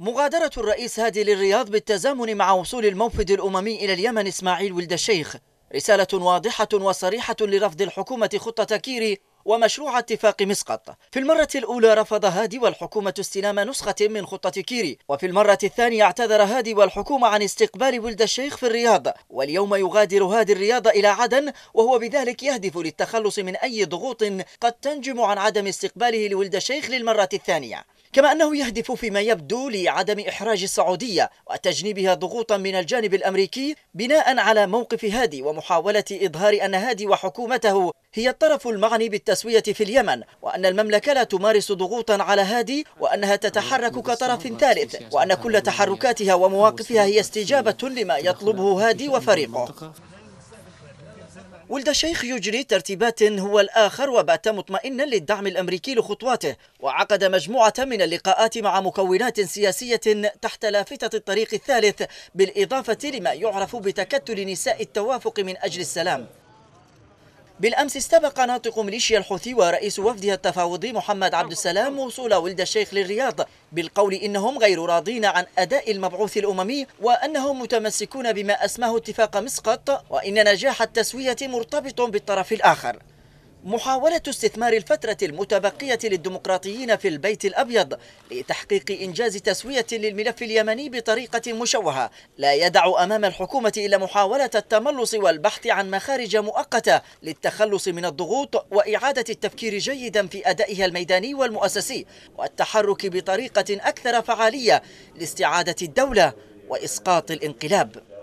مغادرة الرئيس هادي للرياض بالتزامن مع وصول الموفد الأممي إلى اليمن إسماعيل ولد الشيخ رسالة واضحة وصريحة لرفض الحكومة خطة كيري ومشروع اتفاق مسقط في المرة الأولى رفض هادي والحكومة استلام نسخة من خطة كيري وفي المرة الثانية اعتذر هادي والحكومة عن استقبال ولد الشيخ في الرياض واليوم يغادر هادي الرياض إلى عدن وهو بذلك يهدف للتخلص من أي ضغوط قد تنجم عن عدم استقباله لولد الشيخ للمرة الثانية كما أنه يهدف فيما يبدو لعدم إحراج السعودية وتجنيبها ضغوطا من الجانب الأمريكي بناء على موقف هادي ومحاولة إظهار أن هادي وحكومته هي الطرف المعني بالتسوية في اليمن وأن المملكة لا تمارس ضغوطا على هادي وأنها تتحرك كطرف ثالث وأن كل تحركاتها ومواقفها هي استجابة لما يطلبه هادي وفريقه ولد الشيخ يجري ترتيبات هو الآخر وبات مطمئنا للدعم الأمريكي لخطواته وعقد مجموعة من اللقاءات مع مكونات سياسية تحت لافتة الطريق الثالث بالإضافة لما يعرف بتكتل نساء التوافق من أجل السلام بالأمس استبق ناطق ميليشيا الحوثي ورئيس وفدها التفاوضي محمد عبد السلام وصول ولد الشيخ للرياض بالقول إنهم غير راضين عن أداء المبعوث الأممي وأنهم متمسكون بما أسماه اتفاق مسقط وإن نجاح التسوية مرتبط بالطرف الآخر محاولة استثمار الفترة المتبقية للديمقراطيين في البيت الأبيض لتحقيق إنجاز تسوية للملف اليمني بطريقة مشوهة لا يدع أمام الحكومة إلا محاولة التملص والبحث عن مخارج مؤقتة للتخلص من الضغوط وإعادة التفكير جيدا في أدائها الميداني والمؤسسي والتحرك بطريقة أكثر فعالية لاستعادة الدولة وإسقاط الانقلاب